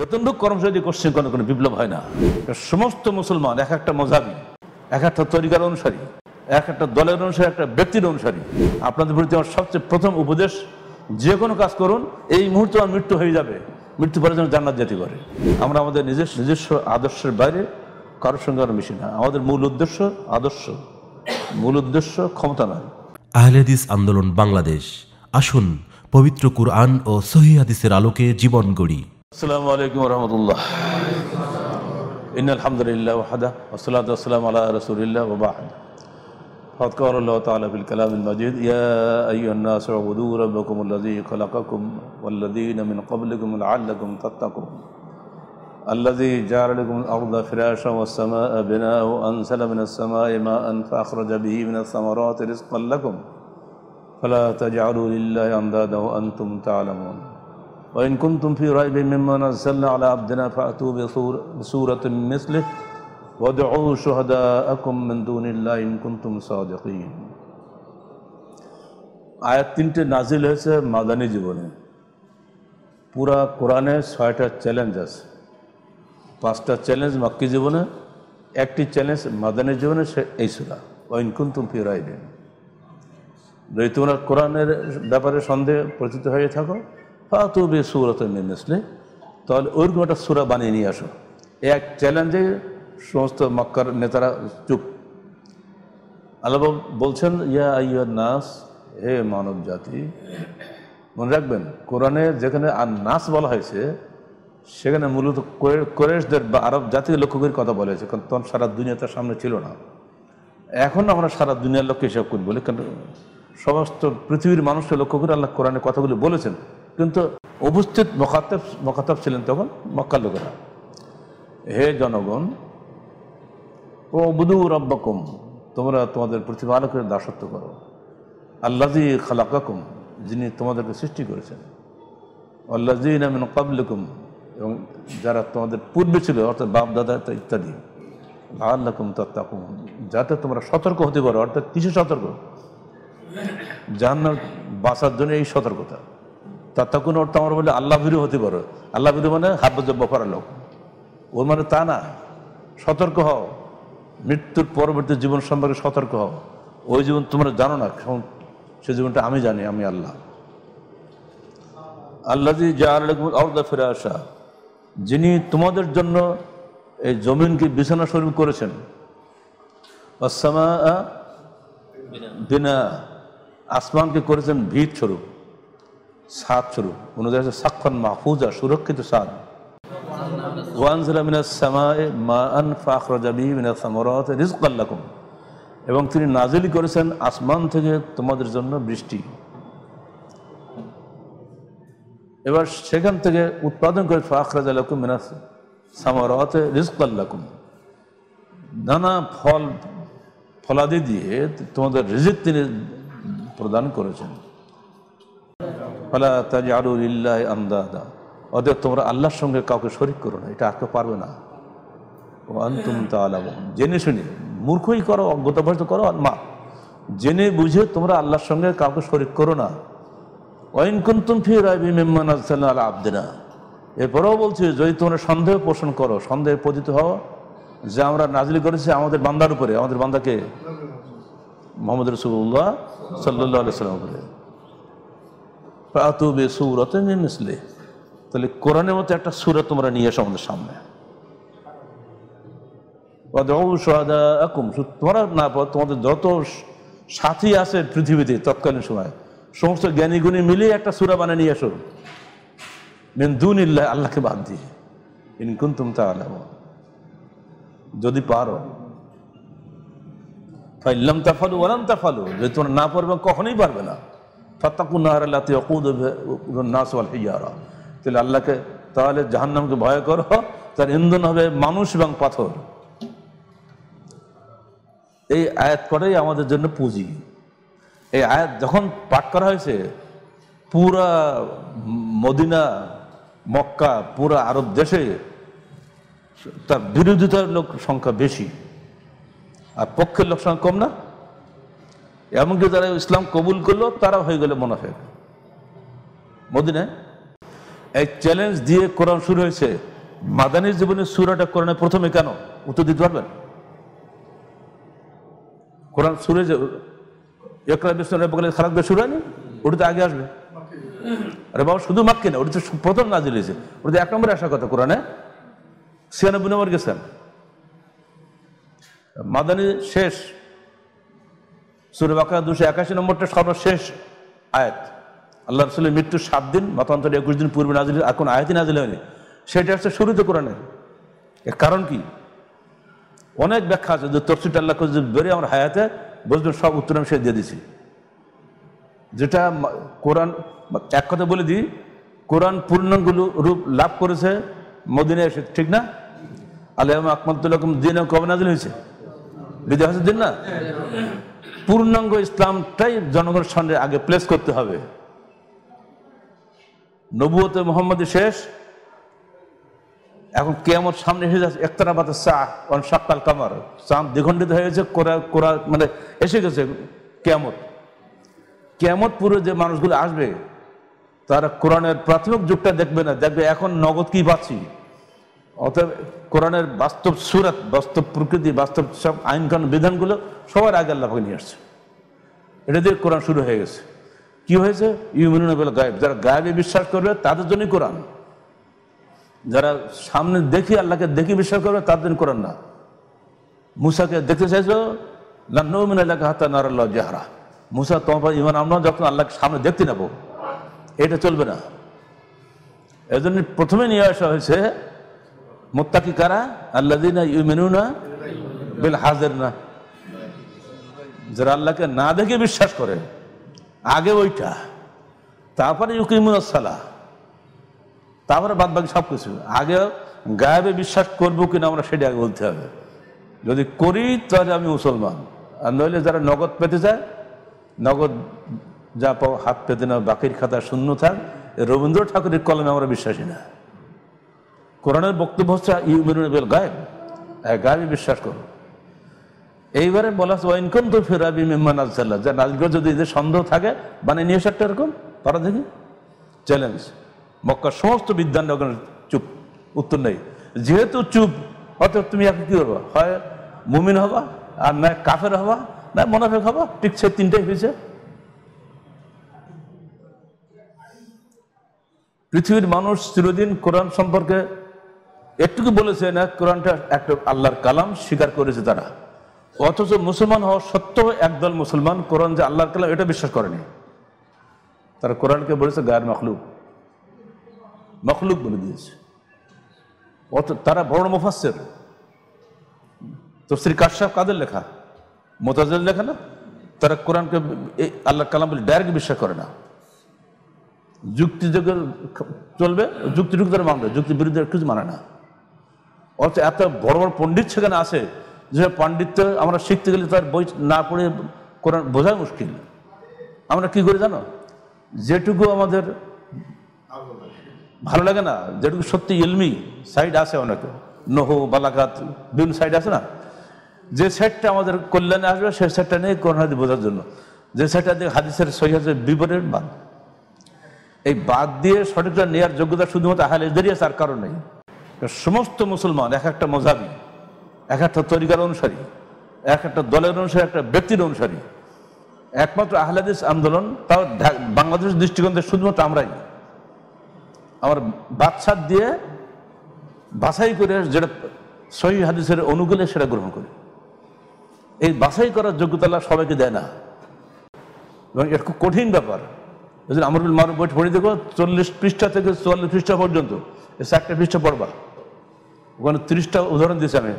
বেতনভোগ কর্মসূচি করছে কোনো কোনো বিপ্লব হয় না সমস্ত মুসলমান এক একটা মজাবি এক একটা তরিকার অনুসারী এক একটা দলের অনুসারী একটা ব্যক্তির অনুসারী আপনাদের প্রতি আমার সবচেয়ে প্রথম উপদেশ যে কোনো কাজ করুন এই মুহূর্তে আমার মৃত্যু হয়ে যাবে মৃত্যু পরে যেন জান্নাত জাতি করে আমরা আমাদের নিজস্ব নিজস্ব আদর্শের বাইরে কারোর সঙ্গে আরো মিশি না আমাদের মূল উদ্দেশ্য আদর্শ মূল উদ্দেশ্য ক্ষমতা নয় আহলেদিস আন্দোলন বাংলাদেশ আসুন পবিত্র কুরআন ও সহি হাদিসের আলোকে জীবন গড়ি السلام عليكم ورحمة الله إن الحمد لله وحده والصلاة والسلام على رسول الله وبعد قد قال الله تعالى في الكلام المجيد يا أيها الناس اعبدوا ربكم الذي خلقكم والذين من قبلكم لعلكم تتقون الذي جعل لكم الأرض فراشا والسماء بناء وأنزل من السماء ماء فأخرج به من الثمرات رزقا لكم فلا تجعلوا لله أندادا وأنتم تعلمون وإن كنتم في ريب مما نزلنا على عبدنا فأتوا بسورة مثله وادعوا شهداءكم من دون الله إن كنتم صادقين আয়াত তিনটে নাজিল হয়েছে মাদানী জীবনে পুরা কোরআনে ছয়টা চ্যালেঞ্জ আছে পাঁচটা চ্যালেঞ্জ মাক্কি জীবনে একটি চ্যালেঞ্জ মাদানী জীবনে সে এই সুরা ওইন কুন্তুম ফিরাইবেন যদি তোমরা কোরআনের ব্যাপারে সন্দেহ পরিচিত হয়ে থাকো ফাতো বে সুরত তাহলে ওরকম একটা সুরা বানিয়ে নিয়ে আসো এক চ্যালেঞ্জে সমস্ত মক্কার নেতারা চুপ আল্লাহ বলছেন ইয়া আইয়া নাস হে মানব জাতি মনে রাখবেন কোরআনে যেখানে আর নাস বলা হয়েছে সেখানে মূলত কোরেশদের বা আরব জাতির লক্ষ্যগুলির কথা বলা হয়েছে কারণ তখন সারা দুনিয়া তার সামনে ছিল না এখন আমরা সারা দুনিয়ার লক্ষ্যে হিসাব করি বলি কারণ সমস্ত পৃথিবীর মানুষকে লক্ষ্য করে আল্লাহ কোরআনে কথাগুলি বলেছেন কিন্তু উপস্থিত মকাতব মোকাতব ছিলেন তখন মক্কা লোকেরা হে জনগণ ও বুধু রব্বাকুম তোমরা তোমাদের প্রতিপালকের দাসত্ব করো আল্লাজি খালাকাকুম যিনি তোমাদেরকে সৃষ্টি করেছেন আল্লাজি নামিন কাবলিকুম এবং যারা তোমাদের পূর্বে ছিল অর্থাৎ বাপ দাদা ইত্যাদি আল্লাকুম তত্তাকুম যাতে তোমরা সতর্ক হতে পারো অর্থাৎ কিছু সতর্ক জাহান্ন বাঁচার জন্য এই সতর্কতা তখন ওর তোমার বলে আল্লাহ ভিরু হতে পারো আল্লাহ ভিরু মানে হাব্যজব্য করার লোক ওর মানে তা না সতর্ক হও মৃত্যুর পরবর্তী জীবন সম্পর্কে সতর্ক হও ওই জীবন তোমরা জানো না সে জীবনটা আমি জানি আমি আল্লাহ আল্লাহ আউদা ফিরে আসা যিনি তোমাদের জন্য এই জমিনকে বিছানা শরীর করেছেন আসমানকে করেছেন ভিত স্বরূপ অনুযায়ী সাক্ষণ মাহফুজা সুরক্ষিত সাদ এবং তিনি নাজিল করেছেন আসমান থেকে তোমাদের জন্য বৃষ্টি এবার সেখান থেকে উৎপাদন করে ফাখরাজ আলাকুম রিজকাল্লাকুম নানা ফল ফলাদি দিয়ে তোমাদের রিজিক তিনি প্রদান করেছেন ফালা তাজারুল্লাহ আন্দাদা অতএব তোমরা আল্লাহর সঙ্গে কাউকে শরিক করো না এটা আটকে পারবে না ও আন্তুম তালাম জেনে শুনে মূর্খই করো অজ্ঞতাভ্যস্ত করো মা জেনে বুঝে তোমরা আল্লাহর সঙ্গে কাউকে শরিক করো না ওয়াইন কুন্তুম ফি রাবি মেম্মান আল আবদিনা এরপরেও বলছে যদি তোমরা সন্দেহ পোষণ করো সন্দেহে পতিত হও যে আমরা নাজলি করেছি আমাদের বান্দার উপরে আমাদের বান্দাকে মোহাম্মদ রসুল্লাহ সাল্লাহ আলি সাল্লাম উপরে তাহলে কোরআনের মতো একটা সুরা তোমরা নিয়ে এসো আমাদের সামনে তোমরা না তোমাদের যত সাথী আছে পৃথিবীতে তৎকালীন সময় সমস্ত জ্ঞানীগুণী মিলে একটা সুরা বানিয়ে নিয়ে এসো মেন্দুন ইল্লাহ আল্লাহকে বাদ দিয়ে ইনকুন তুমি তা যদি পারো ফাইল্লাম তাফালু ওরাম তাফালু যদি তোমরা না পারবে কখনোই পারবে না ফতাকুন্নাহার আল্লাহ নাসওয়াল হিয়ারা তাহলে আল্লাহকে তাহলে জাহান্নামকে ভয় করো তার ইন্ধন হবে মানুষ এবং পাথর এই আয়াত করেই আমাদের জন্য পুঁজি এই আয়াত যখন পাঠ করা হয়েছে পুরা মদিনা মক্কা পুরা আরব দেশে তার বিরোধিতার লোক সংখ্যা বেশি আর পক্ষের লোক সংখ্যা কম না এমনকি যারা ইসলাম কবুল করলো তারা হয়ে গেল মোনাফেক মদিনায় এই চ্যালেঞ্জ দিয়ে কোরআন শুরু হয়েছে মাদানির জীবনে সুরাটা কোরআনে প্রথমে কেন উত্তর দিতে পারবেন কোরআন সুরে যে একরা বিষ্ণু খারাপ সুর হয়নি ওটা তো আগে আসবে আরে বাবা শুধু মাক্কি না ওটি তো প্রথম না হয়েছে ওটা এক নম্বরে আসার কথা কোরআনে ছিয়ানব্বই নম্বর গেছেন মাদানি শেষ সুরে বাকরা দুশো একাশি নম্বরটা সর্বশেষ আয়াত আল্লাহ রসুলের মৃত্যুর সাত দিন মতান্তর একুশ দিন পূর্বে নাজিল এখন আয়াতই নাজিল হয়নি সেটা হচ্ছে শুরুতে কোরআনে এর কারণ কি অনেক ব্যাখ্যা আছে যে তফসিটা আল্লাহ কজিব বেরিয়ে আমার হায়াতে বসবেন সব উত্তর আমি সে দিয়ে দিছি যেটা কোরআন এক কথা বলে দিই কোরআন পূর্ণগুলো রূপ লাভ করেছে মদিনে এসে ঠিক না আল্লাহ আকমতুল্লাহ দিন কবে নাজিল হয়েছে বিদেহ দিন না পূর্ণাঙ্গ ইসলামটাই জনগণের সামনে আগে প্লেস করতে হবে নবুয়তে মোহাম্মদী শেষ এখন কেমন সামনে এসে যাচ্ছে পাতে চা অন সাক্কাল কামার চাঁদ দ্বিখণ্ডিত হয়ে গেছে কোরা কোরা মানে এসে গেছে কেমত কেমত পুরো যে মানুষগুলো আসবে তারা কোরআনের প্রাথমিক যুগটা দেখবে না দেখবে এখন নগদ কি পাচ্ছি অতএব কোরআনের বাস্তব সুরাত বাস্তব প্রকৃতি বাস্তব সব আইন কানুন বিধানগুলো সবার আগে আল্লাহ নিয়ে আসছে এটা দিয়ে কোরআন শুরু হয়ে গেছে কি হয়েছে ইউমিন গায়েব যারা গায়েবে বিশ্বাস করবে তাদের জন্যই কোরআন যারা সামনে দেখি আল্লাহকে দেখি বিশ্বাস করবে তাদের জন্য কোরআন না মুসাকে দেখতে চাইছো লান্নমিন আল্লাহকে হাতা নারাল্লাহ জাহারা মুসা তোমার ইমান আমরা যখন আল্লাহকে সামনে দেখতে নেবো এটা চলবে না এজন্য প্রথমে নিয়ে আসা হয়েছে মোত্তাকি কারা আল্লাদিনা ইউমেনুনা বেল হাজের না যারা আল্লাহকে না দেখে বিশ্বাস করে আগে ওইটা তারপরে ইউকিমুনাসালা তারপরে বাদ বাকি সব কিছু আগে গায়েবে বিশ্বাস করবো কিনা আমরা সেটা আগে বলতে হবে যদি করি তাহলে আমি মুসলমান আর নইলে যারা নগদ পেতে চায় নগদ যা পাও হাত পেতে না বাকির খাতা শূন্য থাক রবীন্দ্র ঠাকুরের কলমে আমরা বিশ্বাসী না কোরআনের বক্তব্য হচ্ছে ইউমিনুল গায়েব হ্যাঁ, গায়ে বিশ্বাস করো এইবারে বলা হচ্ছে ওয়াইনকম তো ফেরাবি মেম্মান আজাল্লাহ যে নাজগর যদি এদের সন্দেহ থাকে বানিয়ে নিয়ে এসে একটা এরকম পারা দেখি চ্যালেঞ্জ মক্কা সমস্ত বিদ্যান চুপ উত্তর নেই যেহেতু চুপ অত তুমি এখন কী করবা হয় মুমিন হবা আর না কাফের হবা না মোনাফেক হবা টিকছে তিনটাই হয়েছে পৃথিবীর মানুষ চিরদিন কোরআন সম্পর্কে এটুকু বলেছে না কোরআনটা একটা আল্লাহর কালাম স্বীকার করেছে তারা অথচ মুসলমান হওয়া সত্ত্বেও একদল মুসলমান কোরআন যে আল্লাহর কালাম এটা বিশ্বাস করেনি তারা কোরআনকে বলেছে গায়ের মখলুক মখলুক বলে দিয়েছে অত তারা বড় মুফাসের শ্রী কাশাহ কাদের লেখা মোতাজের লেখা না তারা কোরআনকে আল্লাহ কালাম বলে ডাইরেক্ট বিশ্বাস করে না যুক্তি চলবে যুক্তি যুক্তি তারা মানবে যুক্তির বিরুদ্ধে কিছু মানে না অথচ এত বড় বড় পণ্ডিত সেখানে আসে যে পণ্ডিত্য আমরা শিখতে গেলে তার বই না পড়ে কোরআন বোঝা মুশকিল আমরা কি করি জানো যেটুকু আমাদের ভালো লাগে না যেটুকু সত্যি ইলমি সাইড আছে অনেকে নহ বালাকাত বিভিন্ন সাইড আছে না যে সেটটা আমাদের কল্যাণে আসবে সেই সেটটা নিয়ে কোরআন হাদিস বোঝার জন্য যে সেটটা দিয়ে হাদিসের সহি আছে বিপরীত বাদ এই বাদ দিয়ে সঠিকটা নেওয়ার যোগ্যতা শুধুমাত্র আহলেদেরই আছে তার কারণ নেই সমস্ত মুসলমান এক একটা মজাবি এক একটা তরিকার অনুসারী এক একটা দলের অনুসারী একটা ব্যক্তির অনুসারী একমাত্র আহলাদিস আন্দোলন তাও বাংলাদেশের দৃষ্টিকোণ থেকে শুধুমাত্র আমরাই আমার বাচ্চা দিয়ে বাছাই করে যেটা সহি হাদিসের অনুকূলে সেটা গ্রহণ করি এই বাছাই করার যোগ্যতা সবাইকে দেয় না এবং এটা খুব কঠিন ব্যাপার আমার আমরুল মারুফ পড়ে দেখো চল্লিশ পৃষ্ঠা থেকে চুয়াল্লিশ পৃষ্ঠা পর্যন্ত চারটে পৃষ্ঠা পড়বা ওখানে তিরিশটা উদাহরণ দিয়েছি আমি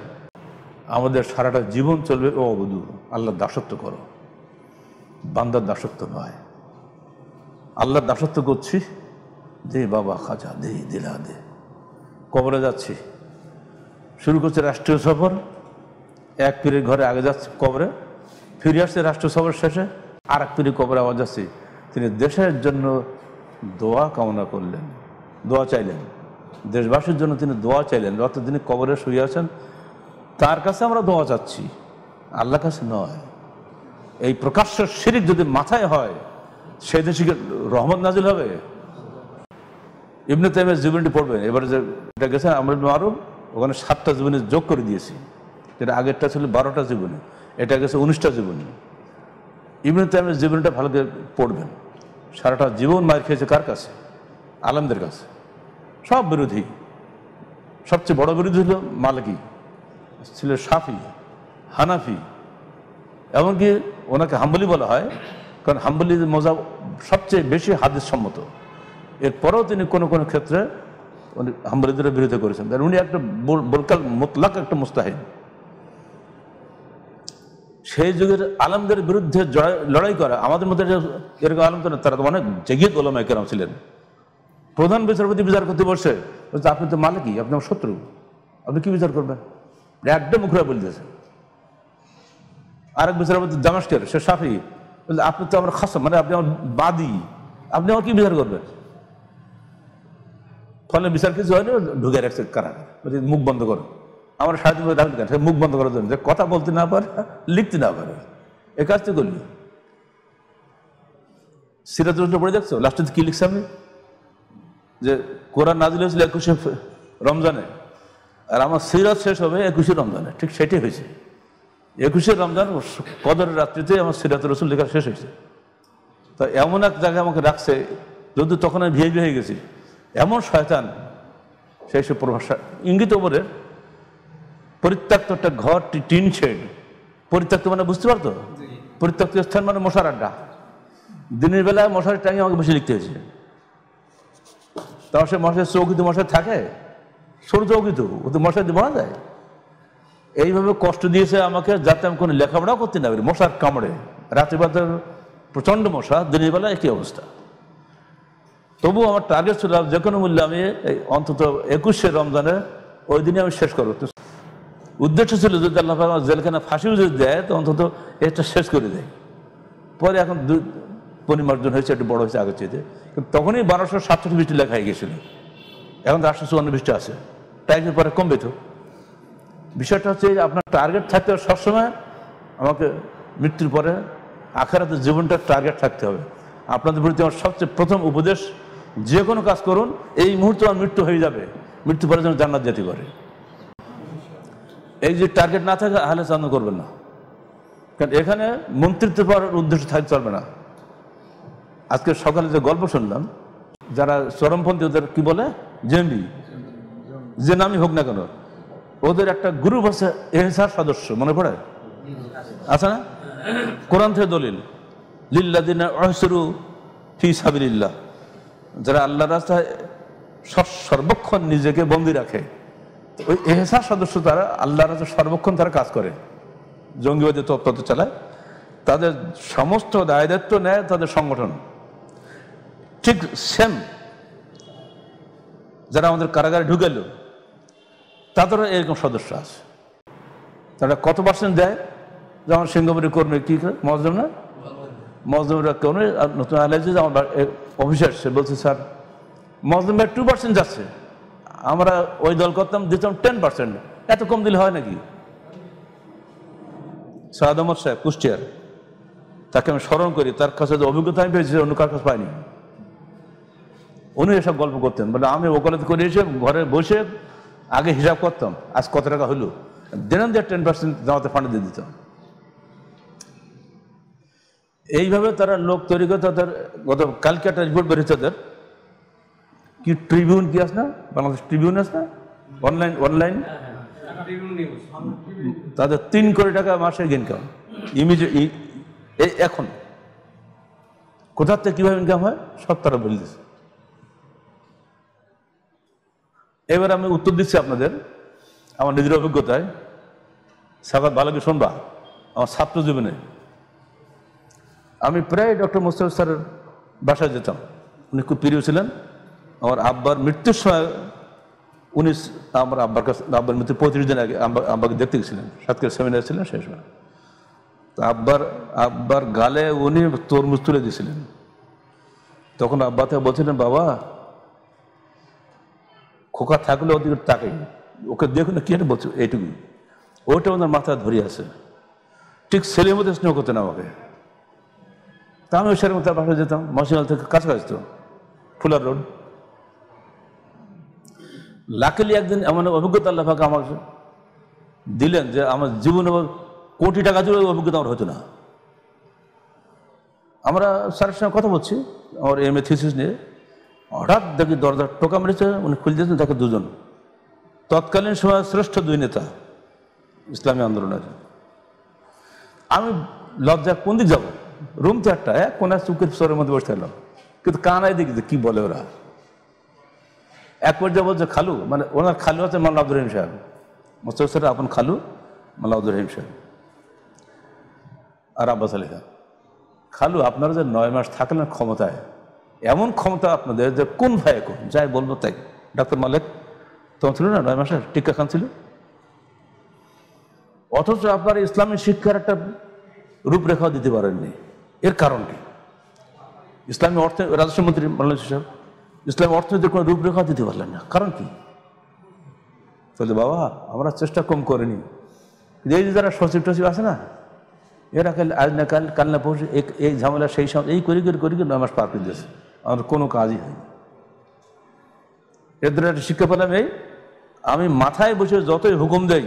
আমাদের সারাটা জীবন চলবে ও অবধু আল্লাহ দাসত্ব করো বান্দার দাসত্ব নয় আল্লাহ দাসত্ব করছি দে বাবা খাজা দে দিলা দে কবরে যাচ্ছি শুরু করছে রাষ্ট্রীয় সফর এক পীরের ঘরে আগে যাচ্ছে কবরে ফিরে আসছে রাষ্ট্র সফর শেষে আর এক পীরের কবরে আওয়াজ যাচ্ছি তিনি দেশের জন্য দোয়া কামনা করলেন দোয়া চাইলেন দেশবাসীর জন্য তিনি দোয়া চাইলেন অর্থাৎ তিনি কবরে শুয়ে আছেন তার কাছে আমরা দোয়া চাচ্ছি আল্লাহ কাছে নয় এই প্রকাশ্য শিরিক যদি মাথায় হয় সে দেশে রহমত নাজিল হবে ইবনে তাইমের জীবনটি পড়বেন এবারে যে এটা গেছে আমরা মারুম ওখানে সাতটা জীবনে যোগ করে দিয়েছি যেটা আগেরটা ছিল বারোটা জীবনে এটা গেছে উনিশটা জীবনে ইবনে তাইমের জীবনটা ভালো করে পড়বেন সারাটা জীবন মায়ের খেয়েছে কার কাছে আলমদের কাছে সব বিরোধী সবচেয়ে বড় বিরোধী হলো মালকি ছিল সাফি হানাফি এমনকি ওনাকে হাম্বলি বলা হয় কারণ হাম্বলি মজা সবচেয়ে বেশি হাদিস সম্মত এরপরেও তিনি কোনো কোনো ক্ষেত্রে উনি হাম্বলিদের বিরোধী করেছেন কারণ উনি একটা বোলকাল মোতলাক একটা মুস্তাহিদ সেই যুগের আলমদের বিরুদ্ধে লড়াই করা আমাদের মধ্যে এরকম আলম তো তারা তো অনেক জেগিয়ে গোলামায় কেরাম ছিলেন প্রধান বিচারপতি বিচার করতে বসে বলছে আপনি তো মালিকই আপনি আমার শত্রু আপনি কি বিচার করবেন একদম মুখরা বলতেছে আরেক বিচারপতি দামাস্কের সে সাফি বলছে আপনি তো আমার খাসম মানে আপনি আমার বাদি আপনি আমার কি বিচার করবেন ফলে বিচার কিছু হয়নি ঢুকে রাখছে কারা বলছে মুখ বন্ধ করো আমার সাহায্য করে রাখলি মুখ বন্ধ করার জন্য কথা বলতে না পারে লিখতে না পারে এ কাজটি করলি সিরাজ পড়ে যাচ্ছে লাস্টে কি লিখছে আমি যে কোরআন নাজিল হয়েছিল একুশে রমজানে আর আমার সিরাত শেষ হবে একুশে রমজানে ঠিক সেটি হয়েছে একুশে রমজান কদর রাত্রিতে আমার সিরাত রসুল লেখা শেষ হয়েছে তা এমন এক জায়গায় আমাকে রাখছে যদি তখন আমি ভিআইপি হয়ে গেছি এমন শয়তান সেই সব প্রভাষা ইঙ্গিত ওপরের পরিত্যক্ত একটা ঘর টিন শেড পরিত্যক্ত মানে বুঝতে পারতো পরিত্যক্ত স্থান মানে মশার আড্ডা দিনের বেলায় মশারি টাঙিয়ে আমাকে বসে লিখতে হয়েছে তাও সে মশাই চৌকিতে মশাই থাকে সরু চৌকিত ও তো মশাই দিয়ে মারা যায় এইভাবে কষ্ট দিয়েছে আমাকে যাতে আমি কোনো লেখাপড়াও করতে না পারি মশার কামড়ে রাত্রিবেলার প্রচণ্ড মশা দিনের বেলা একই অবস্থা তবু আমার টার্গেট ছিল যে কোনো মূল্যে আমি এই অন্তত একুশে রমজানে ওই দিনে আমি শেষ করব উদ্দেশ্য ছিল যদি আল্লাহ আমার জেলখানা ফাঁসিও যদি দেয় তো অন্তত এটা শেষ করে দেয় পরে এখন দু পরিমার্জন হয়েছে একটু বড় হয়েছে আগের চেয়ে তখনই বারোশো সাতষট্টি বৃষ্টি লেখা হয়ে গেছিল এখন আটশো চুয়ান্ন বৃষ্টি আছে টাইমের পরে কমবে তো বিষয়টা হচ্ছে আপনার টার্গেট থাকতে হবে সবসময় আমাকে মৃত্যুর পরে আখেরাতে জীবনটার টার্গেট থাকতে হবে আপনাদের প্রতি আমার সবচেয়ে প্রথম উপদেশ যে কোনো কাজ করুন এই মুহূর্তে আমার মৃত্যু হয়ে যাবে মৃত্যু পরে যেন জান্নাত যেতে পারে এই যে টার্গেট না থাকে আহলে চান্দ করবেন না কারণ এখানে মন্ত্রিত্ব পাওয়ার উদ্দেশ্য থাকতে চলবে না আজকে সকালে যে গল্প শুনলাম যারা চরমপন্থী ওদের কি বলে জেমি যে নামই হোক না কেন ওদের একটা গ্রুপ আছে এহসার সদস্য মনে পড়ে আছে না কোরআন থেকে দলিল লিল্লা দিন ফি সাবিল্লাহ যারা আল্লাহ রাস্তায় সর্বক্ষণ নিজেকে বন্দি রাখে ওই এহসার সদস্য তারা আল্লাহ রাজা সর্বক্ষণ তারা কাজ করে জঙ্গিবাদী তৎপরতা চালায় তাদের সমস্ত দায় দায়িত্ব নেয় তাদের সংগঠন ঠিক সেম যারা আমাদের কারাগারে ঢুকেল তাদের এরকম সদস্য আছে তারা কত পার্সেন্ট দেয় যেমন সিঙ্গাপুরের কর্মী কী করে না মজদুমরা কর্মী নতুন আলাইজে আমার অফিসার সে বলছে স্যার মজদুমরা টু পার্সেন্ট যাচ্ছে আমরা ওই দল করতাম দিতাম টেন পার্সেন্ট এত কম দিলে হয় নাকি সাহাদ আহমদ সাহেব কুষ্টিয়ার তাকে আমি স্মরণ করি তার কাছে যে অভিজ্ঞতা আমি পেয়েছি অন্য কার কাছে পাইনি উনি এসব গল্প করতেন বলে আমি ওকালতি করে এসে ঘরে বসে আগে হিসাব করতাম আজ কত টাকা হলো দেন দিয়ে টেন পার্সেন্ট জামাতে ফান্ড দিয়ে দিতাম এইভাবে তারা লোক তৈরি করে তাদের গত কালকে একটা রিপোর্ট বেরিয়েছে তাদের কি ট্রিবিউন কি আস না বাংলাদেশ ট্রিবিউন আস না অনলাইন অনলাইন তাদের তিন কোটি টাকা মাসে ইনকাম ইমিজিয়েট এখন কোথার থেকে কীভাবে ইনকাম হয় সব তারা বলে দিচ্ছে এবার আমি উত্তর দিচ্ছি আপনাদের আমার নিজের অভিজ্ঞতায় সাকাত ভালো কি শুনবা আমার ছাত্র জীবনে আমি প্রায় ডক্টর মোস্তফ স্যারের বাসায় যেতাম উনি খুব প্রিয় ছিলেন আমার আব্বার মৃত্যুর সময় উনি আমার আব্বার কাছে আব্বার মৃত্যু পঁয়ত্রিশ দিন আগে আব্বা আব্বাকে দেখতে গেছিলেন সাতকের সেমিনার ছিলেন সেই সময় তো আব্বার আব্বার গালে উনি তরমুজ তুলে দিয়েছিলেন তখন আব্বাতে বলছিলেন বাবা খোকা থাকলে ওদিকে তাকাই ওকে দেখুন কি একটা বলছে এইটুকুই ওটা ওনার মাথা ধরে আছে ঠিক ছেলের মধ্যে স্নেহ করতেন আমাকে তা আমি সেরকম তার বাসায় যেতাম মাসিমাল থেকে কাছাকাছি তো ফুলার রোড লাকিলি একদিন এমন অভিজ্ঞতা আল্লাহাকে আমার দিলেন যে আমার জীবনে কোটি টাকা জুড়ে অভিজ্ঞতা আমার হতো না আমরা স্যারের সঙ্গে কথা বলছি আমার এম এ থিসিস নিয়ে হঠাৎ দেখি দরজার টোকা মেরেছে উনি খুলতেছেন তাকে দুজন তৎকালীন সময় শ্রেষ্ঠ দুই নেতা ইসলামী আন্দোলনের আমি লজ্জা কোন দিক যাবো রুম চারটায় কোন চুকের স্বরের মধ্যে বসে এলাম কিন্তু কানাই দেখি কি বলে ওরা এক পর্যায়ে বলছে খালু মানে ওনার খালু আছে মাল্লা আব্দুর রহিম সাহেব মোস্তফ আপন খালু মাল্লা আব্দুর রহিম সাহেব আর আব্বাস আলী খালু আপনারা যে নয় মাস থাকলেন ক্ষমতায় এমন ক্ষমতা আপনাদের যে কোন ভাই কোন যাই বলবো তাই ডাক্তার মালিক তোমার ছিল না নয় মাসের টিকা খান ছিল অথচ আপনার ইসলামী শিক্ষার একটা রূপরেখাও দিতে পারেননি এর কারণ কি ইসলামী অর্থ রাজস্বমন্ত্রী মালিক সাহেব ইসলামী অর্থনীতির কোনো রূপরেখাও দিতে পারলেন না কারণ কি তাহলে বাবা আমরা চেষ্টা কম করিনি এই যে যারা সচিব টচিব আছে না এরা কাল আজ না কাল কাল না পরশু এই ঝামেলা সেই সময় এই করি করে করি নয় মাস পার করে দিয়েছে আর কোনো কাজই হয় এর দ্বারা একটা শিক্ষা পেলাম এই আমি মাথায় বসে যতই হুকুম দেই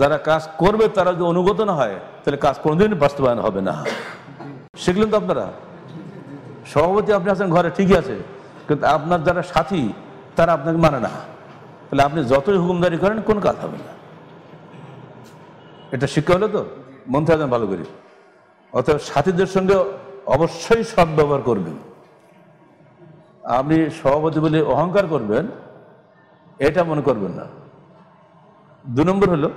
যারা কাজ করবে তারা যদি অনুগত না হয় তাহলে কাজ কোনোদিন বাস্তবায়ন হবে না শিখলেন তো আপনারা সভাপতি আপনি আছেন ঘরে ঠিকই আছে কিন্তু আপনার যারা সাথী তারা আপনাকে মানে না তাহলে আপনি যতই হুকুমদারি করেন কোনো কাজ হবে না এটা শিক্ষা হলো তো মন থাকবেন ভালো করে অতএব সাথীদের সঙ্গে অবশ্যই সদ্ব্যবহার করবেন আপনি সভাপতি বলে অহংকার করবেন এটা মনে করবেন না দু নম্বর হলো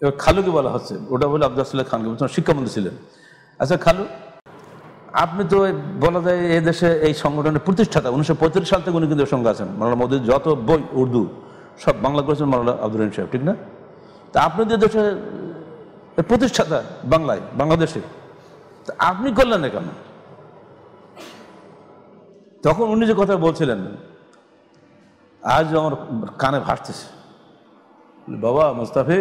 এবার খালুকে বলা হচ্ছে ওটা বলে আব্দাসুল্লাহ খানকে তখন শিক্ষামন্ত্রী ছিলেন আচ্ছা খালু আপনি তো বলা যায় এই দেশে এই সংগঠনের প্রতিষ্ঠাতা উনিশশো সাল থেকে উনি কিন্তু সঙ্গে আছেন মাওলানা মোদীর যত বই উর্দু সব বাংলা করেছেন মাওলানা আব্দুল রহিম সাহেব ঠিক না তা আপনি যে দেশে প্রতিষ্ঠাতা বাংলায় বাংলাদেশে তা আপনি করলেন না কেন তখন উনি যে কথা বলছিলেন আজ আমার কানে ভাসতেছে বাবা মুস্তাফি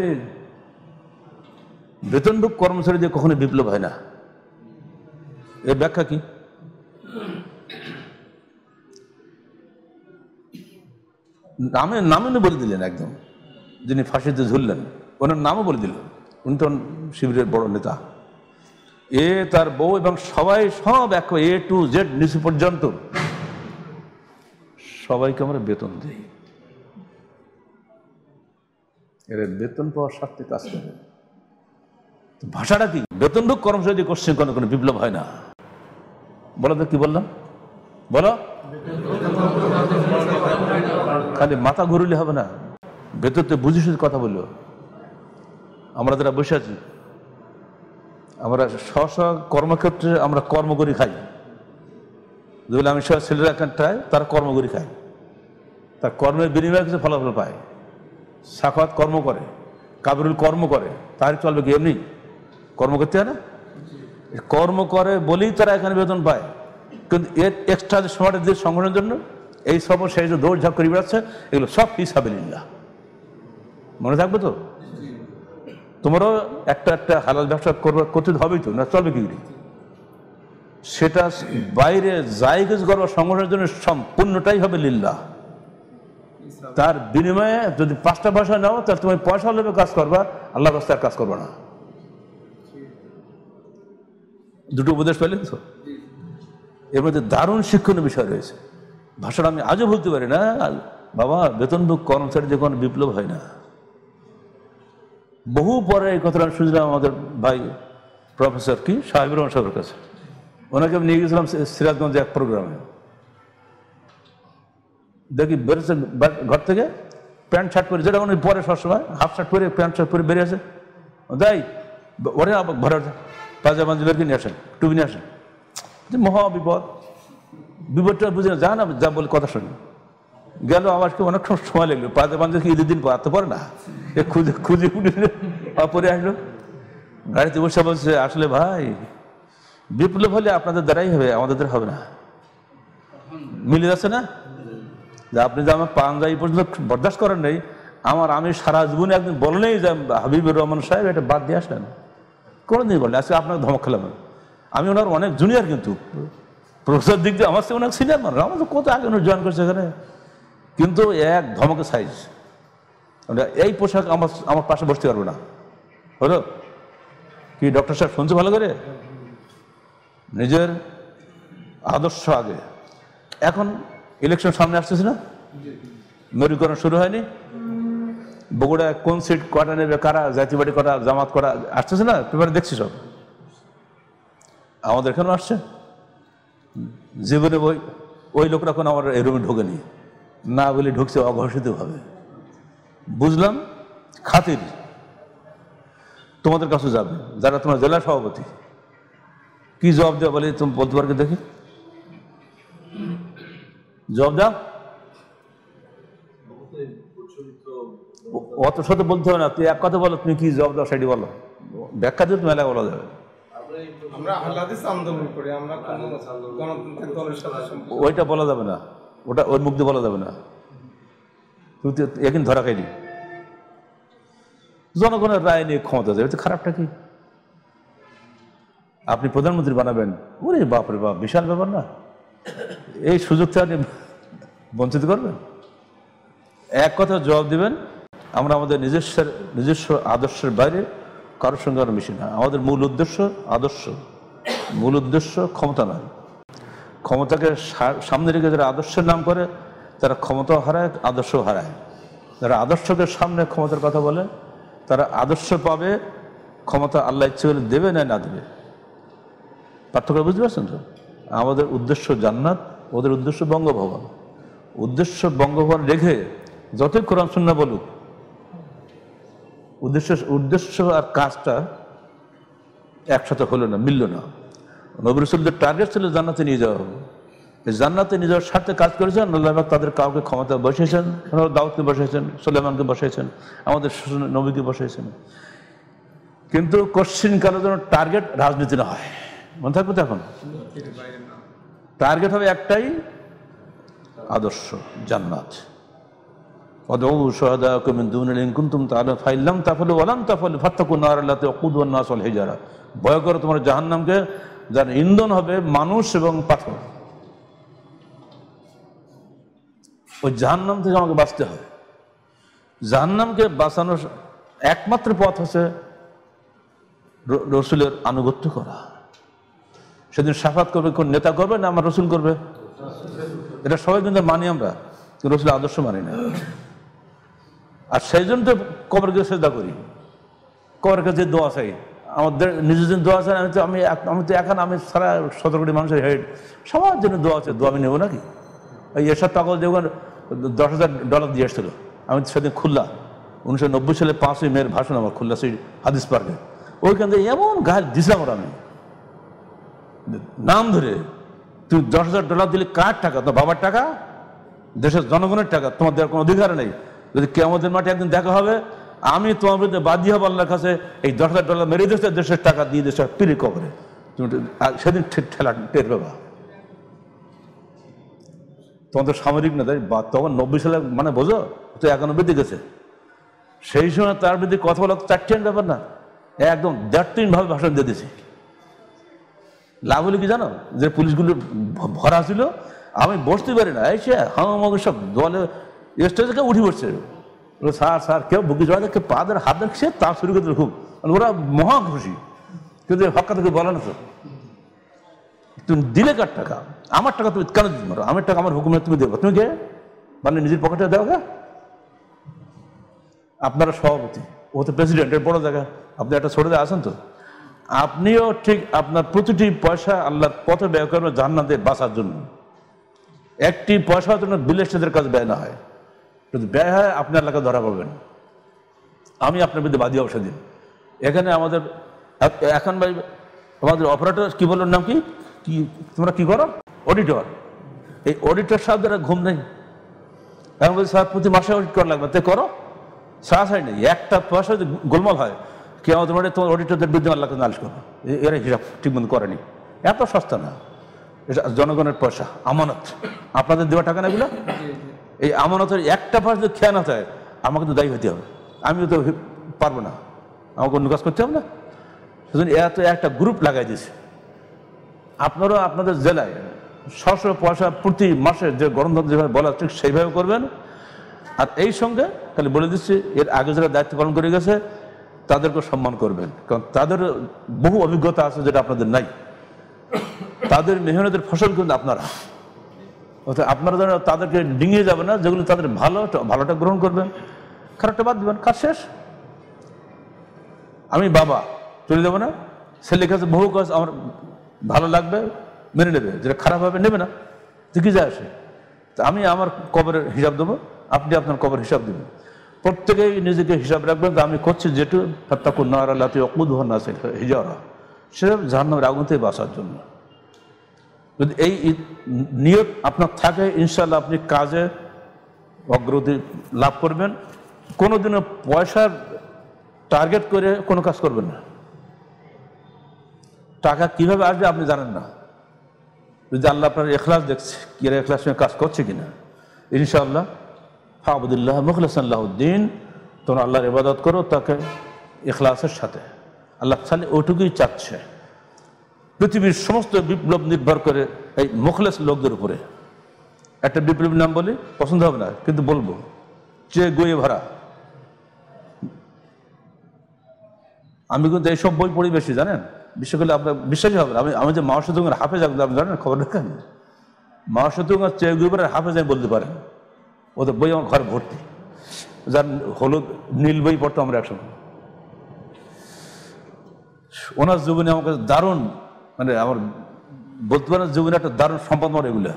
মুস্তাফিজ কর্মচারী দিয়ে কখনো বিপ্লব হয় না এর ব্যাখ্যা কি নামে নামে উনি বলে দিলেন একদম যিনি ফাঁসিতে ঝুললেন ওনার নামও বলে দিলেন উনি তো শিবিরের বড় নেতা এ তার বউ এবং সবাই সব এক এ টু জেড নিচু পর্যন্ত সবাইকে আমরা বেতন দিই এর বেতন পাওয়ার স্বার্থে কাজ করে ভাষাটা কি ঢুক কর্মচারী করছে কোনো কোনো বিপ্লব হয় না বলো তো কি বললাম বলো খালি মাথা ঘুরলে হবে না বেতন তো বুঝে শুধু কথা বললো আমরা যারা বসে আছি আমরা স্ব কর্মক্ষেত্রে আমরা কর্ম করি খাই দুলামী সহ ছেলেরা খানটায় তার কর্মগুলি খায় তার কর্মের বিনিময়ে কিছু ফলাফল পায় সাক্ষাৎ কর্ম করে কাবরুল কর্ম করে তার চলবে কি এমনি কর্ম করতে হয় না কর্ম করে বলেই তারা এখানে বেতন পায় কিন্তু এর এক্সট্রা যে সময়টা দিয়ে সংগঠনের জন্য এই সব সেই যে ঝাঁক করে বেড়াচ্ছে এগুলো সব নিল্লা মনে থাকবে তো তোমরাও একটা একটা হালাল ব্যবসা করবে করতে হবেই তো না চলবে কি সেটা বাইরে জায়গজ গর্ব সংগঠনের জন্য সম্পূর্ণটাই হবে লিল্লা তার বিনিময়ে যদি পাঁচটা পয়সা নাও তাহলে তুমি পয়সা লেবে কাজ করবা আল্লাহ রাস্তায় কাজ করবো না দুটো উপদেশ পেলেন তো এর মধ্যে দারুণ শিক্ষণীয় বিষয় রয়েছে ভাষাটা আমি আজও ভুলতে পারি না বাবা বেতনভোগ কর্মচারী যে কোনো বিপ্লব হয় না বহু পরে এই কথাটা আমি শুনছিলাম আমাদের ভাই প্রফেসর কি সাহেব রহমান সাহেবের কাছে ওনাকে আমি নিয়ে গেছিলাম সিরাজগঞ্জে এক প্রোগ্রামে দেখি বেরোচ্ছে ঘর থেকে প্যান্ট শার্ট পরে যেটা উনি পরে সবসময় হাফ শার্ট পরে প্যান্ট শার্ট পরে বেরিয়েছে যাই ওরে ঘরে পাজামা বেরকে নিয়ে আসেন টুপি নিয়ে আসেন যে মহা বিপদ বিপদটা বুঝে যা না যা বলে কথা শুনি গেল কি অনেক সময় লাগলো পাজামা কি ঈদের দিন পাতে পারে না খুঁজে খুঁজে উঠে পরে আসলো গাড়িতে বসে বলছে আসলে ভাই বিপ্লব হলে আপনাদের দ্বারাই হবে আমাদের হবে না মিলে যাচ্ছে না যে আপনি যে আমার পাঞ্জাবি পর্যন্ত বরদাস্ত করেন নাই আমার আমি সারা জীবনে একদিন বলেনি যে হাবিবুর রহমান সাহেব এটা বাদ দিয়ে আসলেন কোনোদিন বলেন আজকে আপনাকে ধমক খেলাম আমি ওনার অনেক জুনিয়র কিন্তু প্রফেসর দিক দিয়ে আমার সে অনেক সিনিয়র মানুষ আমার তো কত আগে উনি জয়েন করছে এখানে কিন্তু এক ধমকের সাইজ এই পোশাক আমার আমার পাশে বসতে পারবো না হলো কি ডক্টর সাহেব শুনছে ভালো করে নিজের আদর্শ আগে এখন ইলেকশন সামনে আসতেছে না মেরুকরণ শুরু হয়নি বগুড়া কোন সিট কটা নেবে কারা জাতিবাড়ি কটা জামাত করা আসতেছে না পেপারে দেখছি সব আমাদের এখানেও আসছে জীবনে ওই ওই লোকরা কোনো আমার এই রুমে ঢোকেনি না বলে ঢুকছে অঘোষিতভাবে বুঝলাম খাতির তোমাদের কাছে যাবে যারা তোমার জেলা সভাপতি কি জবাব দেওয়া বলে তুমি বলতে দেখি জবাব দাও অত শত বলতে হবে না তুই এক কথা বলো তুমি কি জবাব দাও সেটি বলো ব্যাখ্যা দিয়ে মেলা বলা যাবে ওইটা বলা যাবে না ওটা ওর মুখ দিয়ে বলা যাবে না তুমি একদিন ধরা খাইনি জনগণের রায় নিয়ে ক্ষমতা যাবে খারাপটা কি আপনি প্রধানমন্ত্রী বানাবেন ওরে বাপরে বাপ বিশাল ব্যাপার না এই সুযোগটা আপনি বঞ্চিত করবেন এক কথা জবাব দিবেন আমরা আমাদের নিজস্বের নিজস্ব আদর্শের বাইরে কারোর সঙ্গে আর মিশি না আমাদের মূল উদ্দেশ্য আদর্শ মূল উদ্দেশ্য ক্ষমতা নয় ক্ষমতাকে সামনে রেখে যারা আদর্শের নাম করে তারা ক্ষমতাও হারায় আদর্শ হারায় যারা আদর্শকে সামনে ক্ষমতার কথা বলে তারা আদর্শ পাবে ক্ষমতা আল্লাহ ইচ্ছে হলে দেবে না না দেবে পার্থক্য বুঝতে পারছেন তো আমাদের উদ্দেশ্য জান্নাত ওদের উদ্দেশ্য বঙ্গভবন উদ্দেশ্য বঙ্গভবন রেখে যতই কোরআন শূন্য বলুক উদ্দেশ্য উদ্দেশ্য আর কাজটা একসাথে হলো না মিলল না নবরসুলদের টার্গেট ছিল জান্নাতে নিয়ে যাওয়া হবে জান্নাতে নিয়ে যাওয়ার স্বার্থে কাজ করেছেন আল্লাহ তাদের কাউকে ক্ষমতা বসিয়েছেন দাউদকে বসিয়েছেন সোলেমানকে বসিয়েছেন আমাদের নবীকে বসিয়েছেন কিন্তু কোশ্চিন কালের জন্য টার্গেট রাজনীতি না হয় মনে থাকবে তো এখন টার্গেট হবে একটাই আদর্শ জান্নাত অদৌ সহদা কমিন দুনিল কুন্তুম তাহলে ফাইলাম তাফলে ওলাম তাফলে ফাত্তাকু নার আল্লাহ অকুদুয়ান না সল হেজারা ভয় করো তোমার জাহান্নামকে যার ইন্ধন হবে মানুষ এবং পাথর ওই জাহান্নাম থেকে আমাকে বাঁচতে হবে জাহান্নামকে বাঁচানোর একমাত্র পথ হচ্ছে রসুলের আনুগত্য করা সেদিন সাফাত করবে কোন নেতা করবে না আমার রসুল করবে এটা সবাই কিন্তু মানি আমরা রসুল আদর্শ মানি না আর সেই জন্য তো গিয়ে শ্রদ্ধা করি কবরের কাছে দোয়া চাই আমাদের নিজের জন্য দোয়া চাই আমি তো আমি আমি তো এখন আমি সারা সতেরো কোটি মানুষের হেড সবার জন্য দোয়া আছে দোয়া আমি নেবো নাকি ওই এসব টাকা দেওয়ান দশ হাজার ডলার দিয়ে এসেছিল আমি সেদিন খুললা উনিশশো নব্বই সালে পাঁচই মেয়ের ভাষণ আমার খুললা সেই হাদিস পার্কে ওইখান থেকে এমন গাছ দিছিলাম ওরা আমি নাম ধরে তুমি দশ হাজার ডলার দিলে কার টাকা তো বাবার টাকা দেশের জনগণের টাকা তোমার দেওয়ার কোনো অধিকার নেই যদি কেমন মাঠে একদিন দেখা হবে আমি তোমার বিরুদ্ধে বাদী হবো আল্লাহর কাছে এই দশ হাজার ডলার মেরে দিয়েছে দেশের টাকা দিয়ে দেশের পিলি কবরে তুমি সেদিন ঠেলা টের পাবা তোমাদের সামরিক নেতা তখন নব্বই সালে মানে বোঝো তো একানব্বইতে গেছে সেই সময় তার বিরুদ্ধে কথা বলা চারটিয়ান ব্যাপার না একদম দেড় ভাবে ভাষণ দিয়ে দিয়েছি লাভ হলো কি জানো যে পুলিশগুলো ভরা ছিল আমি বসতে পারি না এসে হামাকে সব দলে স্টেজে কেউ উঠে বসছে স্যার স্যার কেউ বুকে জড়াতে কেউ পা ধরে হাত দেখছে তা শুরু করে খুব ওরা মহা খুশি কিন্তু হকা তোকে বলে না তো তুমি দিলে কার টাকা আমার টাকা তুমি কেন পারো আমার টাকা আমার হুকুমে তুমি দেবো তুমি কে মানে নিজের পকেটে দেও কে আপনারা সভাপতি ও তো প্রেসিডেন্টের বড় জায়গা আপনি একটা ছোট জায়গা আছেন তো আপনিও ঠিক আপনার প্রতিটি পয়সা আল্লাহর পথে ব্যয় করবেন জান্নাতে বাঁচার জন্য একটি পয়সা জন্য বিলেসদের কাছে ব্যয় না হয় যদি ব্যয় হয় আপনি আল্লাহকে ধরা পাবেন আমি আপনার বিরুদ্ধে বাদী অবসর দিন এখানে আমাদের এখন ভাই আমাদের অপারেটর কি বললেন নাম কি তোমরা কি করো অডিটর এই অডিটর সাহেব যারা ঘুম নেই এখন বলছি স্যার প্রতি মাসে অডিট করা লাগবে তে করো সারাসারি নেই একটা পয়সা যদি গোলমাল হয় কেউ মানে তোমার অডিটরদের বিরুদ্ধে আল্লাহকে নালিশ করবে এরা হিসাব ঠিকমতো করেনি এত সস্তা না এটা জনগণের পয়সা আমানত আপনাদের দেওয়া টাকা না এগুলো এই আমানতের একটা পয়সা যদি খেয়ানত হয় আমাকে তো দায়ী হতে হবে আমি তো পারবো না আমাকে অন্য কাজ করতে হবে না সেজন্য এত একটা গ্রুপ লাগাই দিয়েছে আপনারাও আপনাদের জেলায় শ পয়সা প্রতি মাসে যে গণতন্ত্র যেভাবে বলা ঠিক সেইভাবে করবেন আর এই সঙ্গে তাহলে বলে দিচ্ছি এর আগে যারা দায়িত্ব পালন করে গেছে তাদেরকে সম্মান করবেন কারণ তাদের বহু অভিজ্ঞতা আছে যেটা আপনাদের নাই তাদের মেহনতের ফসল কিন্তু আপনারা অর্থাৎ আপনারা যেন তাদেরকে ডিঙিয়ে যাবে না যেগুলো তাদের ভালো ভালোটা গ্রহণ করবেন খারাপটা বাদ দেবেন কাজ শেষ আমি বাবা চলে যাবো না ছেলের কাছে বহু কাজ আমার ভালো লাগবে মেনে নেবে যেটা খারাপ হবে নেবে না তো কি যায় আসে আমি আমার কবরের হিসাব দেবো আপনি আপনার কবর হিসাব দেবেন প্রত্যেকেই নিজেকে হিসাব রাখবেন যে আমি করছি যেটু তাকু নার আল্লাহ তুই অকুদ হন্না হিজারা সেটা জাহান্নামের আগুনতে বাসার বাঁচার জন্য যদি এই নিয়ত আপনার থাকে ইনশাল্লাহ আপনি কাজে অগ্রগতি লাভ করবেন কোনোদিনও পয়সার টার্গেট করে কোনো কাজ করবেন না টাকা কিভাবে আসবে আপনি জানেন না যদি আল্লাহ আপনার এখলাস দেখছে কি এখলাস কাজ করছে কিনা ইনশাআল্লাহ ফাবুদুল্লাহ মুখলসাল্লাহদ্দিন তোমরা আল্লাহর ইবাদত করো তাকে ইখলাসের সাথে আল্লাহ খালি ওটুকুই চাচ্ছে পৃথিবীর সমস্ত বিপ্লব নির্ভর করে এই মুখলেস লোকদের উপরে একটা বিপ্লব নাম বলি পছন্দ হবে না কিন্তু বলবো যে গয়ে ভরা আমি কিন্তু এইসব বই পড়ি বেশি জানেন বিশেষ করে আপনার বিশ্বাসই হবে আমি আমি যে মাওসুদুঙ্গের হাফেজ আপনি জানেন খবর রাখেন মাওসুদুঙ্গের চেয়ে ভরা হাফেজ আমি বলতে পারেন ওদের বই আমার ঘরে ভর্তি যার হলুদ নীল বই পড়তো আমরা একসঙ্গে ওনার জীবনে আমার কাছে দারুণ মানে আমার বর্তমানের জীবনে একটা দারুণ সম্পদ আমার এগুলো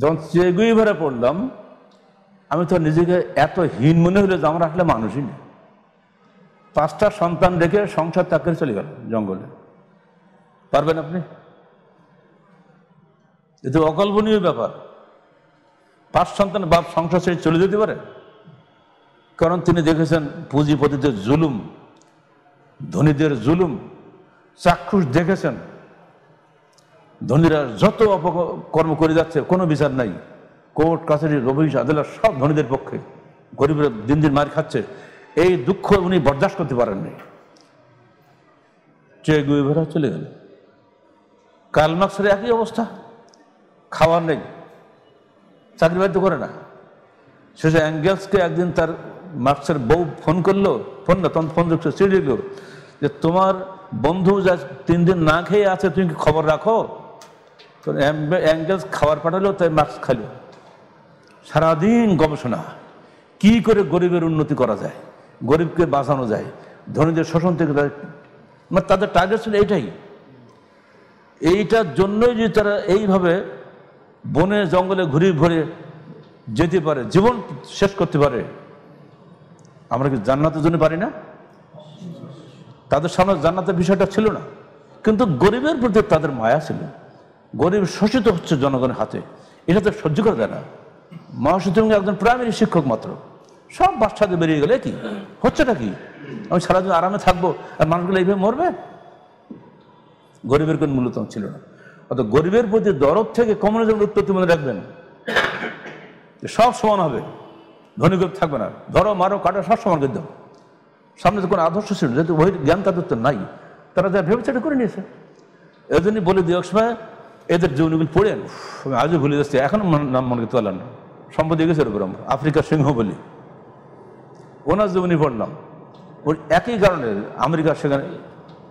যখন চেগুই ভরে পড়লাম আমি তো নিজেকে এত হীন মনে হলো যে আমরা আসলে মানুষই না পাঁচটা সন্তান রেখে সংসার চাকরি চলে গেল জঙ্গলে পারবেন আপনি এতে অকল্পনীয় ব্যাপার পাঁচ সন্তান বাপ সংসার ছেড়ে চলে যেতে পারে কারণ তিনি দেখেছেন পুঁজিপতিদের জুলুম ধনীদের জুলুম চাক্ষুষ দেখেছেন ধনীরা যত অপকর্ম করে যাচ্ছে কোনো বিচার নাই কোর্ট কাছারি রবিশ আদালত সব ধনীদের পক্ষে গরিবরা দিন দিন মার খাচ্ছে এই দুঃখ উনি বরদাস্ত করতে পারেননি চেয়ে গুইভেরা চলে গেল কালমাক্সের একই অবস্থা খাওয়ার নেই চাকরি বাধ্য করে না শেষে অ্যাঙ্গেলসকে একদিন তার মার্কসের বউ ফোন করলো ফোন না তখন ফোন যুক্ত চিড়ে দিল যে তোমার বন্ধু যা তিন দিন না খেয়ে আছে তুমি কি খবর রাখো তো অ্যাঙ্গেলস খাবার পাঠালো তাই মার্কস খাইলো সারাদিন গবেষণা কি করে গরিবের উন্নতি করা যায় গরিবকে বাঁচানো যায় ধনীদের শোষণ থেকে তাদের টার্গেট মানে ছিল এইটাই এইটার জন্যই যদি তারা এইভাবে বনে জঙ্গলে ঘুরে ঘুরে যেতে পারে জীবন শেষ করতে পারে আমরা কি জান্নাতের জন্য পারি না তাদের সামনে জান্নাতের বিষয়টা ছিল না কিন্তু গরিবের প্রতি তাদের মায়া ছিল গরিব শোষিত হচ্ছে জনগণের হাতে এটা তো সহ্য করা যায় না মহাসচিব একজন প্রাইমারি শিক্ষক মাত্র সব বাচ্চাদের বেরিয়ে গেলে কি হচ্ছেটা কি আমি সারাদিন আরামে থাকবো আর মানুষগুলো এইভাবে মরবে গরিবের কোন মূলত ছিল না অত গরিবের প্রতি দরদ থেকে কমিউনিজমের উৎপত্তি মনে রাখবেন সব সমান হবে ধনী গরিব থাকবে না ধরো মারো কাটো সব সমান কিন্তু সামনে তো কোনো আদর্শ ছিল যেহেতু ওই জ্ঞান তাদের তো নাই তারা যা ভেবেছে এটা করে নিয়েছে এই জন্যই বলে দিয়ে এক সময় এদের জীবনগুলি পড়েন আমি আজও ভুলে যাচ্ছি এখন নাম মনে করতে পারলাম না সম্পদ গেছে এরকম আমরা আফ্রিকার সিংহ বলি ওনার জীবনী পড়লাম ওর একই কারণে আমেরিকার সেখানে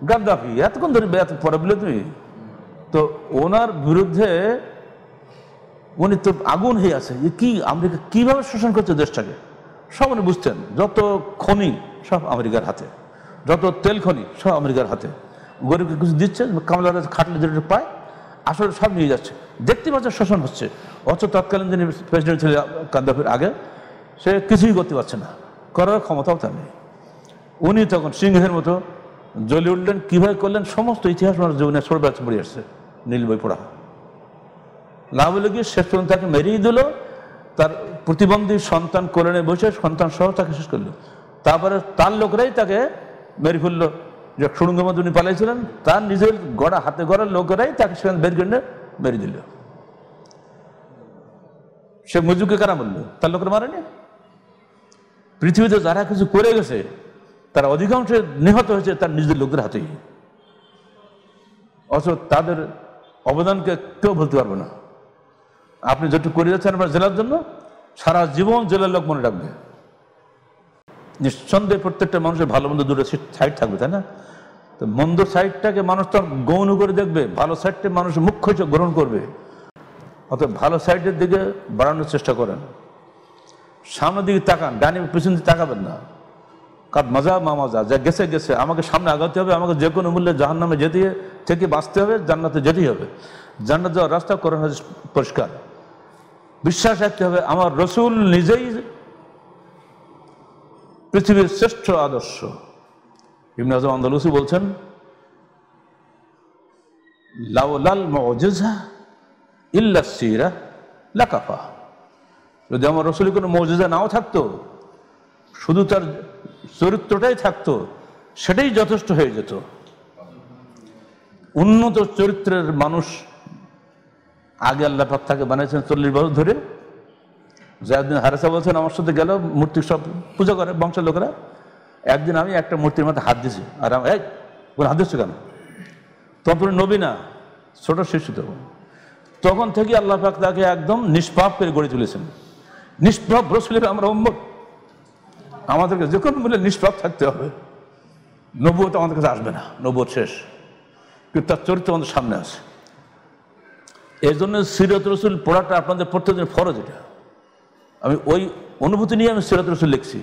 গাদ্দাফি এতক্ষণ ধরে এত পড়া বলে তুমি তো ওনার বিরুদ্ধে উনি তো আগুন হয়ে আছে যে কি আমেরিকা কিভাবে শোষণ করছে দেশটাকে সব উনি বুঝতেন যত খনি সব আমেরিকার হাতে যত তেল খনি সব আমেরিকার হাতে গরিবকে কিছু দিচ্ছে কামলারা খাটলে যেটা পায় আসলে সব নিয়ে যাচ্ছে দেখতে পাচ্ছে শোষণ হচ্ছে অথচ তৎকালীন যিনি প্রেসিডেন্ট ছিলেন কান্দাফির আগে সে কিছুই করতে পারছে না করার ক্ষমতাও তার নেই উনি তখন সিংহের মতো জ্বলে উঠলেন কীভাবে করলেন সমস্ত ইতিহাস মানুষ জীবনে সর্বাচ পড়ে আসছে নীলময় পোড়া না বলে গিয়ে শেষ পর্যন্ত তাকে মেরিয়ে দিল তার প্রতিবন্ধী সন্তান কোলনে বসে সন্তান সহ তাকে শেষ করলো তারপরে তার লোকরাই তাকে মেরে ফেললো যে সুরঙ্গ মধ্যে উনি পালাইছিলেন তার নিজের গড়া হাতে গড়া লোকেরাই তাকে সেখানে বের করে মেরে দিল সে মুজুকে কারা বললো তার লোকের মারেনি পৃথিবীতে যারা কিছু করে গেছে তারা অধিকাংশ নিহত হয়েছে তার নিজের লোকদের হাতেই অথচ তাদের অবদানকে কেউ ভুলতে পারবে না আপনি যেটু করে যাচ্ছেন আপনার জেলার জন্য সারা জীবন জেলার লোক মনে রাখবে নিঃসন্দেহে প্রত্যেকটা মানুষের ভালো মন্দ দুটো সাইড থাকবে তাই না তো মন্দ সাইডটাকে মানুষ তো গৌণ করে দেখবে ভালো সাইডটা মানুষ মুখ্য গ্রহণ করবে অর্থাৎ ভালো সাইডের দিকে বাড়ানোর চেষ্টা করেন সামনের দিকে তাকান ডানে পিছন দিকে তাকাবেন না কার মজা মা মজা যা গেছে গেছে আমাকে সামনে আগাতে হবে আমাকে যে কোনো মূল্যে জাহান নামে যেতে থেকে বাঁচতে হবে জান্নাতে যেতেই হবে জান্নাত যাওয়ার রাস্তা করেন হাদিস পরিষ্কার বিশ্বাস রাখতে হবে আমার রসুল নিজেই পৃথিবীর শ্রেষ্ঠ আদর্শ ইবন আজম আন্দালুসি বলছেন লাউলাল মজুজা ইল্লা সিরা লাকাফা যদি আমার রসুলি কোনো মজুজা নাও থাকতো শুধু তার চরিত্রটাই থাকতো সেটাই যথেষ্ট হয়ে যেত উন্নত চরিত্রের মানুষ আগে আল্লাহ পাক তাকে বানিয়েছেন চল্লিশ বছর ধরে জয়াউদ্দিন হারেসা বলছেন আমার সাথে গেল মূর্তি সব পূজা করে বংশের লোকেরা একদিন আমি একটা মূর্তির মধ্যে হাত দিয়েছি আর আমি এক বলে হাত দিচ্ছ কেন তোমার নবী না ছোট শিশু তো তখন থেকে আল্লাহ পাক তাকে একদম নিষ্পাপ করে গড়ে তুলেছেন নিষ্পাপ রসুলের আমরা অম্ব আমাদেরকে যে কোনো মূল্যে নিষ্পাপ থাকতে হবে নবুয়ত আমাদের কাছে আসবে না নবুয়ত শেষ কিন্তু তার চরিত্র আমাদের সামনে আছে এই জন্য সিরত রসুল পড়াটা আপনাদের প্রত্যেকদিন ফরজ এটা আমি ওই অনুভূতি নিয়ে আমি সিরত রসুল লিখছি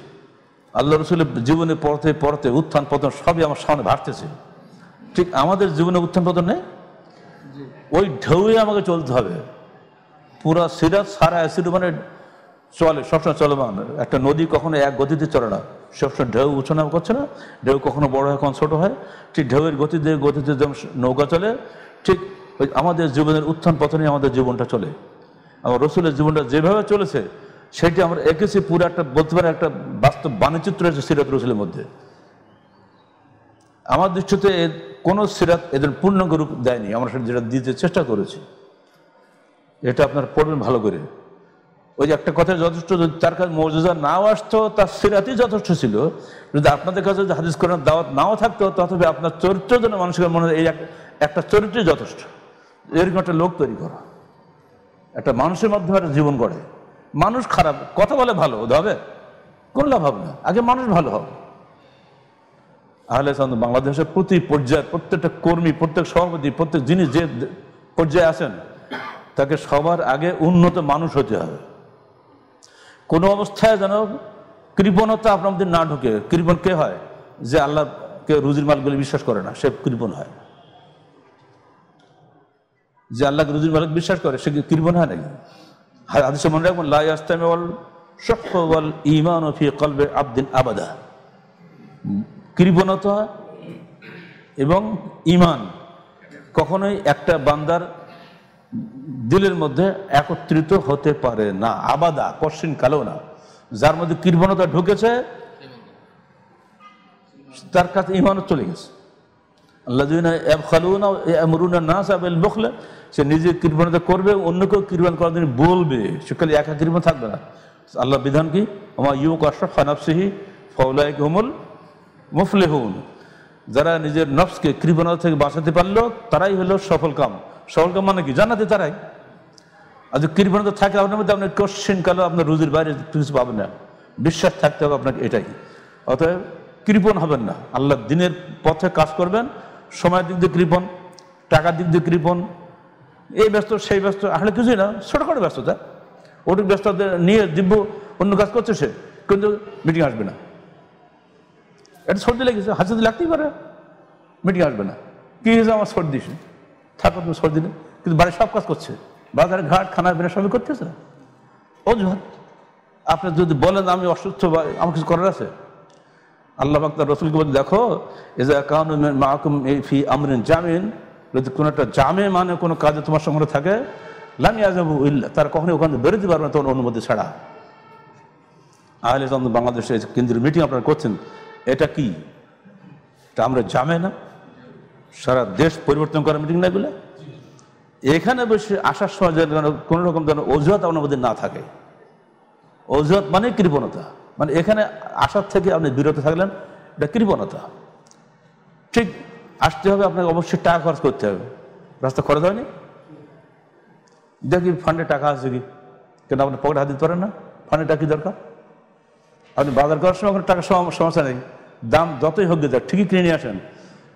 আল্লাহ রসুলের জীবনে পড়তে পড়তে উত্থান পতন সবই আমার সামনে ভাসতেছে ঠিক আমাদের জীবনে উত্থান পতন নেই ওই ঢেউয়ে আমাকে চলতে হবে পুরা সিরাত সারা অ্যাসিড মানে চলে সবসময় চলমান একটা নদী কখনো এক গতিতে চলে না সবসময় ঢেউ উঁচুনাম করছে না ঢেউ কখনো বড় হয় কখনো ছোটো হয় ঠিক ঢেউয়ের গতি দিয়ে গতিতে যেমন নৌকা চলে ঠিক ওই আমাদের জীবনের উত্থান পথনে আমাদের জীবনটা চলে আমার রসুলের জীবনটা যেভাবে চলেছে সেটি আমরা এঁকেছি পুরো একটা বলতে পারে একটা বাস্তব বাণিচিত্র আছে সিরাত রসুলের মধ্যে আমার দৃষ্টিতে কোনো সিরাত এদের পূর্ণাঙ্গ রূপ দেয়নি আমরা সেটা যেটা দিতে চেষ্টা করেছি এটা আপনার পড়বেন ভালো করে ওই যে একটা কথা যথেষ্ট যদি তার কাছে মর্যাদা নাও আসতো তার সিরাতই যথেষ্ট ছিল যদি আপনাদের কাছে যদি হাদিস করার দাওয়াত নাও থাকতো তথাপি আপনার চরিত্র যেন মানুষের মনে এই একটা চরিত্রই যথেষ্ট এরকম একটা লোক তৈরি করা একটা মানুষের মাধ্যমে একটা জীবন গড়ে মানুষ খারাপ কথা বলে ভালো হবে কোন লাভ হবে না আগে মানুষ ভালো হবে আহলে বাংলাদেশের প্রতি পর্যায়ে প্রত্যেকটা কর্মী প্রত্যেক সভাপতি প্রত্যেক যিনি যে পর্যায়ে আছেন তাকে সবার আগে উন্নত মানুষ হতে হবে কোনো অবস্থায় যেন কৃপণতা আপনাদের না ঢুকে কৃপণ কে হয় যে আল্লাহকে রুজির মালগুলি বিশ্বাস করে না সে কৃপণ হয় যে আল্লাহকে রুজির মালিক বিশ্বাস করে সে কৃপণ হয় নাকি হাদিসে মনে রাখবেন লাই বল আস্তামেওয়াল বল ইমান ফি কলবে আবদিন আবাদা কৃপণতা এবং ইমান কখনোই একটা বান্দার দিলের মধ্যে একত্রিত হতে পারে না আবাদা কশিন কালেও না যার মধ্যে কৃপণতা ঢুকেছে তার কাছে ইমানত চলে গেছে আল্লাহ সে নিজে কৃপণতা করবে অন্য কেউ কৃপণ করার জন্য বলবে সে সেখানে একা কৃপণ থাকবে না আল্লাহ বিধান কি আমার ইউক আশরফ ফানাফসিহি ফৌলাইক হুমুল মুফলে মুফলেহুন যারা নিজের নফসকে কৃপণতা থেকে বাঁচাতে পারলো তারাই হলো সফল কাম সরকার মানে কি জানাতে তারাই আর আচ্ছা, কৃপণত থাকে আপনার মধ্যে আপনার কোশ্চেন কালো আপনার রুজির বাইরে কিছু পাবেন না বিশ্বাস থাকতে হবে আপনাকে এটাই অতএব কৃপণ হবেন না আল্লাহ দিনের পথে কাজ করবেন সময়ের দিক দিয়ে কৃপণ টাকার দিক দিয়ে কৃপণ এই ব্যস্ত সেই ব্যস্ত আসলে কিছুই না ছোটোখাটো ব্যস্ততা ওটুক ব্যস্ততা নিয়ে দিব্য অন্য কাজ করছে সে কিন্তু মিটিং আসবে না এটা সর্দি লেগেছে হাসি লাগতেই পারে মিটিং আসবে না কি হয়েছে আমার সর্দি থাকো সর্দি সরে কিন্তু বাড়ির সব কাজ করছে বাজারে ঘাট খানা বেড়া সবই করতেছে না অজুহাত আপনি যদি বলেন আমি অসুস্থ বা আমার কিছু করার আছে আল্লাহ বাক্তার রসুলকে বলে দেখো এ যে মাহকুম ফি আমরিন জামিন যদি কোনো একটা জামে মানে কোনো কাজে তোমার সঙ্গে থাকে লামি আজ ইল্লা তারা কখনোই ওখানে থেকে বেরোতে পারবে না তোমার অনুমতি ছাড়া আহলে বাংলাদেশে কেন্দ্রীয় মিটিং আপনারা করছেন এটা কি এটা আমরা জামে না সারা দেশ পরিবর্তন করার মিটিং না এগুলো এখানে বসে আসার সময় যেন কোনো রকম যেন অজুহাত মধ্যে না থাকে অজুহাত মানে কৃপণতা মানে এখানে আসার থেকে আপনি বিরত থাকলেন এটা কৃপণতা ঠিক আসতে হবে আপনাকে অবশ্যই টাকা খরচ করতে হবে রাস্তা খরচ হয়নি দেখি ফান্ডে টাকা আছে কি কেন আপনি পকেটে হাত দিতে পারেন না ফান্ডে টাকা কি দরকার আপনি বাজার করার সময় টাকা সমস্যা নেই দাম যতই হোক দিয়ে ঠিকই কিনে নিয়ে আসেন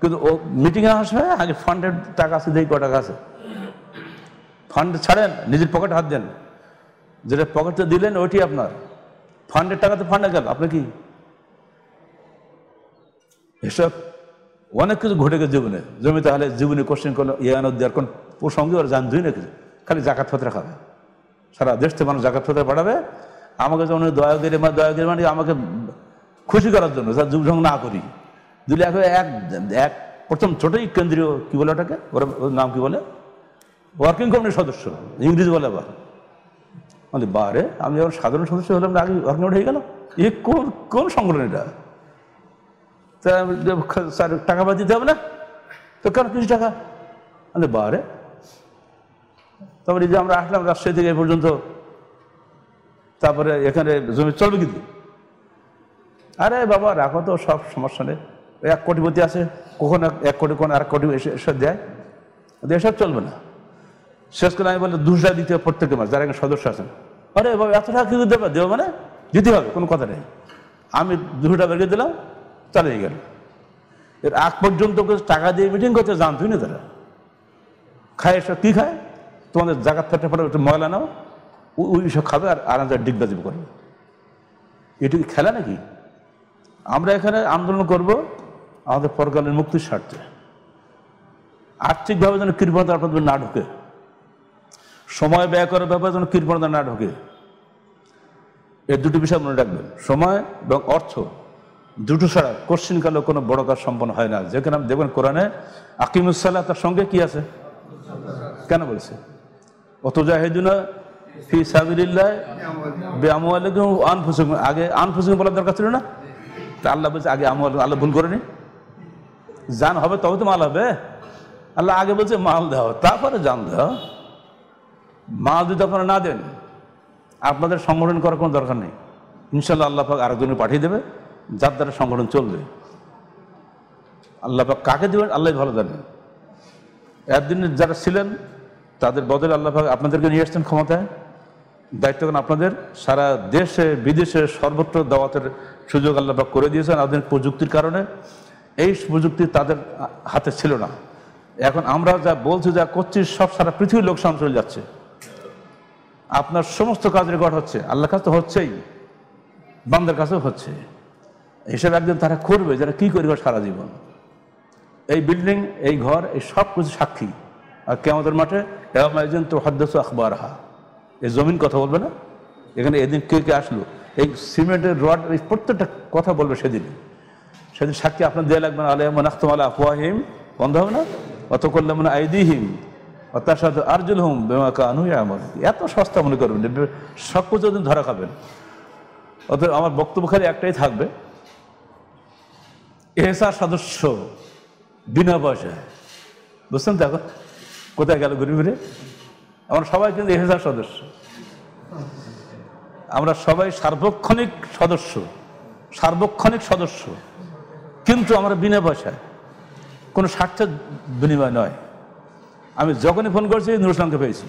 কিন্তু ও মিটিংয়ে আসবে আগে ফান্ডের টাকা আছে দেই ক টাকা আছে ফান্ড ছাড়েন নিজের পকেট হাত দেন যেটা পকেটে দিলেন ওইটি আপনার ফান্ডের টাকা তো ফান্ডে গেল আপনি কি এসব অনেক কিছু ঘটে গেছে জীবনে জমি তাহলে জীবনে কোশ্চেন করলো ইয়ান দেওয়ার কোন প্রসঙ্গে ওরা জানতই না কিছু খালি জাকাত ফতরা খাবে সারা দেশ থেকে মানুষ জাকাত ফতরা পাঠাবে আমাকে যেমন দয়া গেলে মানে দয়া গেলে মানে আমাকে খুশি করার জন্য যা যুগ না করি দুই লাখ এক এক প্রথম ছোটই কেন্দ্রীয় কী বলে ওটাকে ওর নাম কী বলে ওয়ার্কিং কমিটির সদস্য ইংরেজি বলে আবার আমাদের বারে আমি যখন সাধারণ সদস্য হলাম আগে ওয়ার্কিং কমিটি হয়ে গেল এ কোন কোন সংগঠন এটা তা স্যার টাকা বাদ দিতে হবে না তো কেন কিছু টাকা আমাদের বারে তারপরে যে আমরা আসলাম রাজশাহী থেকে এ পর্যন্ত তারপরে এখানে জমি চলবে কিন্তু আরে বাবা রাখো তো সব সমস্যা নেই এক কোটিপতি আছে কখনো এক কোটি কোন আর কোটি এসব দেয় এসব চলবে না শেষ করে আমি বললাম দুশা দিতে হবে প্রত্যেক মাস যারা সদস্য আছেন আরে এবার এত টাকা কিন্তু দেবে দেবো মানে দিতে হবে কোনো কথা নেই আমি দুশোটা বেরিয়ে দিলাম চালিয়ে গেল এর আগ পর্যন্ত টাকা দিয়ে মিটিং করতে তুই না তারা খায় এসব কী খায় তোমাদের জাগাত ফেটে ফেটে একটু ময়লা নাও ওই সব খাবে আর আরামদার ডিগবাজি করবে এটুকু খেলা নাকি আমরা এখানে আন্দোলন করব আমাদের পরকালের মুক্তির স্বার্থে আর্থিকভাবে যেন কৃপণতা আপনাদের না ঢোকে সময় ব্যয় করার ব্যাপারে যেন কৃপণতা না ঢুকে এই দুটি বিষয় মনে রাখবেন সময় এবং অর্থ দুটো ছাড়া কালে কোনো বড় কাজ সম্পন্ন হয় না যেখানে আমি দেখবেন কোরআনে আকিমুসাল্লাহ তার সঙ্গে কি আছে কেন বলছে অত জাহেদুনা ফি সাবিল্লাহ বে আমু আগে আনফুসিং বলার দরকার ছিল না তা আল্লাহ বলছে আগে আমু আল্লাহ ভুল করেনি জান হবে তবে তো মাল হবে আল্লাহ আগে বলছে মাল দাও তারপরে জান দাও মাল যদি আপনারা না দেন আপনাদের সংগঠন করার কোনো দরকার নেই ইনশাল্লাহ আল্লাহাক পাক আরেকজনকে পাঠিয়ে দেবে যার দ্বারা সংগঠন চলবে আল্লাহাক কাকে দেবেন আল্লাহ ভালো জানেন একদিন যারা ছিলেন তাদের বদলে আল্লাহাক আপনাদেরকে নিয়ে এসছেন ক্ষমতায় দায়িত্ব আপনাদের সারা দেশে বিদেশে সর্বত্র দাওয়াতের সুযোগ আল্লাহাক করে দিয়েছেন আধুনিক প্রযুক্তির কারণে এই প্রযুক্তি তাদের হাতে ছিল না এখন আমরা যা বলছি যা করছি সব সারা পৃথিবীর লোক সঞ্চল চলে যাচ্ছে আপনার সমস্ত কাজ রেকর্ড হচ্ছে আল্লাহর কাছে তো হচ্ছেই বান্দার কাছেও হচ্ছে এসব একদিন তারা করবে যারা কী করবে সারা জীবন এই বিল্ডিং এই ঘর এই সব কিছু সাক্ষী আর কেমন মাঠে এরকম একজন তো হাদ্দাস আখবর হা এই জমিন কথা বলবে না এখানে এদিন কে কে আসলো এই সিমেন্টের রড এই প্রত্যেকটা কথা বলবে সেদিনই সেদিন সাক্ষী আপনার দেওয়া লাগবে না আলিয়া নাখতম আফওয়াহিম বন্ধ হবে না অত করলাম না আইদিহিম তার সাথে আরজুল হোম বেমাকা কানু আমার এত সস্তা মনে করবেন সব যদি ধরা খাবেন অতএব আমার বক্তব্য খালি একটাই থাকবে এহসার সদস্য বিনা পয়সায় বুঝছেন দেখো কোথায় গেল ঘুরে ঘুরে আমরা সবাই কিন্তু এহসার সদস্য আমরা সবাই সার্বক্ষণিক সদস্য সার্বক্ষণিক সদস্য কিন্তু আমরা বিনা পয়সায় কোনো স্বার্থ বিনিময় নয় আমি যখনই ফোন করেছি নূর ইসলামকে পেয়েছি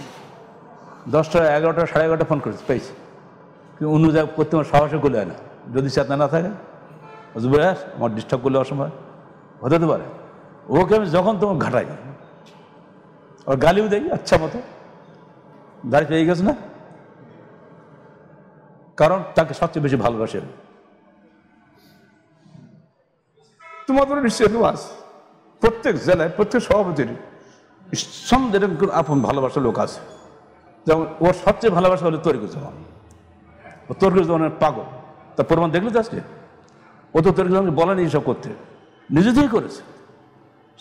দশটা এগারোটা সাড়ে এগারোটা ফোন করেছি পেয়েছি কিন্তু অন্য যা করতে আমার সাহসও করলে হয় না যদি সে না থাকে বুঝবে আমার ডিস্টার্ব করলে অসময় হতে পারে ওকে আমি যখন তোমার ঘাটাই ওর গালিও দেয় আচ্ছা মতো দাঁড়িয়ে পেয়ে গেছে না কারণ তাকে সবচেয়ে বেশি ভালোবাসে তোমাদেরও নিশ্চয় কেউ আছে প্রত্যেক জেলায় প্রত্যেক সভাপতির সন্ধ্যের একজন আপন ভালোবাসার লোক আছে যেমন ওর সবচেয়ে ভালোবাসা হলো তরিকুজ্জামান ও তরিকুজ্জামানের পাগল তা প্রমাণ দেখলে তো আজকে ও তো তরিকুজ্জামানকে বলেনি এইসব করতে নিজেদেরই করেছে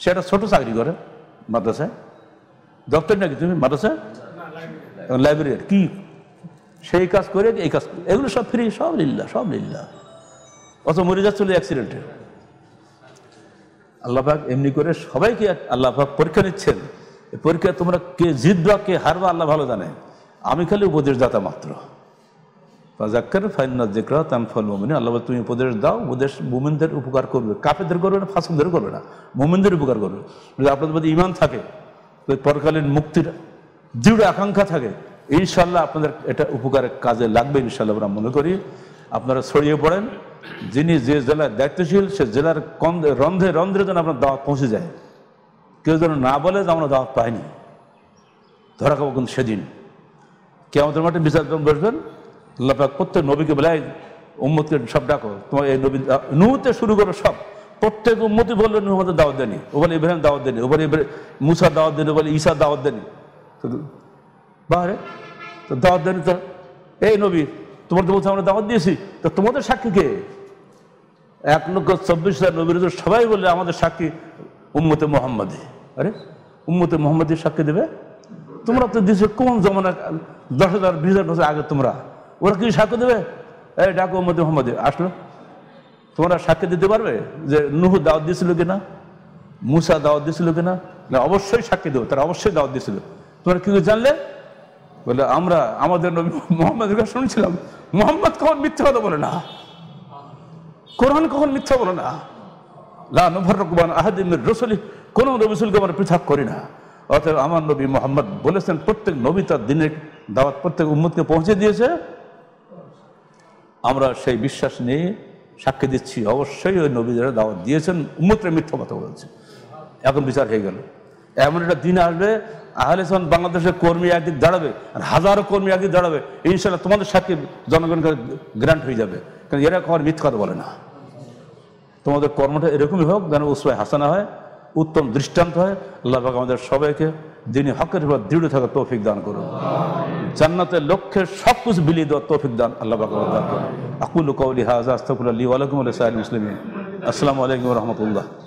সে একটা ছোটো চাকরি করে মাদ্রাসায় দপ্তর নাকি তুমি মাদ্রাসায় লাইব্রেরি কি সেই কাজ করে এই কাজ এগুলো সব ফ্রি সব লিল্লা সব লিল্লা অত মরে যাচ্ছিল অ্যাক্সিডেন্টে আল্লাহাক এমনি করে সবাইকে আল্লাহাক পরীক্ষা নিচ্ছেন পরীক্ষা তোমরা কে জিতবা কে হারবা আল্লাহ ভালো জানে আমি খালি উপদেশ দাতা মাত্র ফাজাক্কার ফাইন্না জিকরা তানফল মোমিন আল্লাহ তুমি উপদেশ দাও উপদেশ মোমিনদের উপকার করবে কাফেদের করবে না ফাঁসুদের করবে না মোমিনদের উপকার করবে যদি আপনাদের প্রতি ইমান থাকে পরকালীন মুক্তির দৃঢ় আকাঙ্ক্ষা থাকে ইনশাল্লাহ আপনাদের এটা উপকারের কাজে লাগবে ইনশাল্লাহ আমরা মনে করি আপনারা ছড়িয়ে পড়েন যিনি যে জেলার দায়িত্বশীল সে জেলার রন্ধে রন্ধ্রে যেন আপনার দাওয়াত পৌঁছে যায় কেউ যেন না বলে যে আমরা দাওয়াত পাইনি ধরা খাবো কিন্তু সেদিন কে আমাদের মাঠে বিচার বসবেন লাপাক প্রত্যেক নবীকে বলে উম্মতকে সব ডাকো তোমার এই নবী নুহতে শুরু করো সব প্রত্যেক উম্মতি বললো নু আমাদের দাওয়াত দেনি ও বলে ইব্রাহিম দাওয়াত দেনি ও বলে মুসার দাওয়াত দেনি বলে ঈশার দাওয়াত দেনি বাহারে তো দাওয়াত দেনি তো এই নবী তোমাদের বলছে আমরা দাওয়াত দিয়েছি তো তোমাদের সাক্ষীকে এক লক্ষ চব্বিশ হাজার নবীর সবাই বলে আমাদের সাক্ষী উম্মতে মোহাম্মদী আরে উম্মতে মোহাম্মদী সাক্ষী দেবে তোমরা তো দিয়েছো কোন জমানা দশ হাজার বিশ হাজার বছর আগে তোমরা ওরা কি সাক্ষী দেবে এই ডাকো উম্মতে মোহাম্মদ আসলো তোমরা সাক্ষী দিতে পারবে যে নুহ দাওয়াত দিয়েছিল কিনা মুসা দাওয়াত দিয়েছিল কিনা না অবশ্যই সাক্ষী দেবো তারা অবশ্যই দাওয়াত দিয়েছিল তোমরা কি জানলে বলে আমরা আমাদের নবী মোহাম্মদের কাছে শুনছিলাম মোহাম্মদ কখন মিথ্যা কথা বলে না কোরআন কখন মিথ্যা বলে না লা নভর রকমান আমরা পৃথক করি না অর্থাৎ আমার নবী মোহাম্মদ বলেছেন প্রত্যেক নবী তার দিনের দাওয়াত প্রত্যেক উম্মদকে পৌঁছে দিয়েছে আমরা সেই বিশ্বাস নিয়ে সাক্ষী দিচ্ছি অবশ্যই ওই নবীদের দাওয়াত দিয়েছেন উম্মতরা মিথ্যা কথা বলছে এখন বিচার হয়ে গেল এমন একটা দিন আসবে আহলে বাংলাদেশের কর্মী একদিন দাঁড়াবে আর হাজারো কর্মী একদিন দাঁড়াবে ইনশাল্লাহ তোমাদের সাক্ষী জনগণকে গ্রান্ট হয়ে যাবে কারণ এরা কখন মিথ কথা বলে না তোমাদের কর্মটা এরকমই হোক যেন উসবাই হাসানা হয় উত্তম দৃষ্টান্ত হয় আল্লাহ পাক আমাদের সবাইকে দিনে হকের উপর দৃঢ় থাকার তৌফিক দান করুন জান্নাতের লক্ষ্যে সব কিছু বিলিয়ে দেওয়ার তৌফিক দান আল্লাহ পাক দান করুন আকুল কৌলি হাজ আস্তাকুল্লাহ আলী আলাইকুম আলাই সাহেব মুসলিম আসসালামু আলাইকুম রহমতুল্লাহ